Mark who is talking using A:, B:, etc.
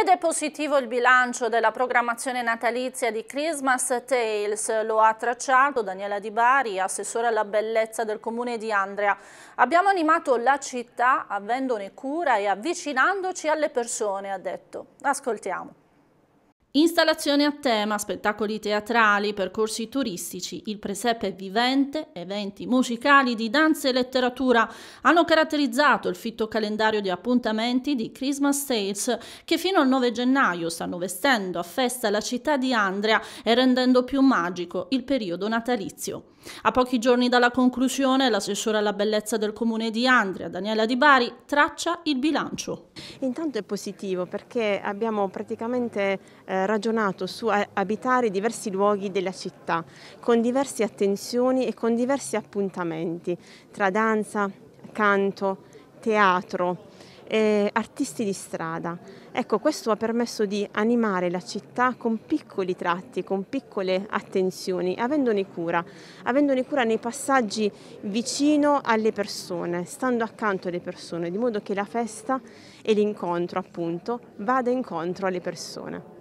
A: Ed è positivo il bilancio della programmazione natalizia di Christmas Tales, lo ha tracciato Daniela Di Bari, assessore alla bellezza del comune di Andrea. Abbiamo animato la città avendone cura e avvicinandoci alle persone, ha detto. Ascoltiamo. Installazioni a tema, spettacoli teatrali, percorsi turistici, il presepe vivente, eventi musicali di danza e letteratura hanno caratterizzato il fitto calendario di appuntamenti di Christmas Tales che fino al 9 gennaio stanno vestendo a festa la città di Andrea e rendendo più magico il periodo natalizio. A pochi giorni dalla conclusione, l'assessore alla bellezza del comune di Andria, Daniela Di Bari, traccia il bilancio. Intanto è positivo
B: perché abbiamo praticamente eh, eh, ragionato su abitare diversi luoghi della città, con diverse attenzioni e con diversi appuntamenti, tra danza, canto, teatro, eh, artisti di strada. Ecco, questo ha permesso di animare la città con piccoli tratti, con piccole attenzioni, avendone cura, avendone cura nei passaggi vicino alle persone, stando accanto alle persone, di modo che la festa e l'incontro, appunto, vada incontro alle persone.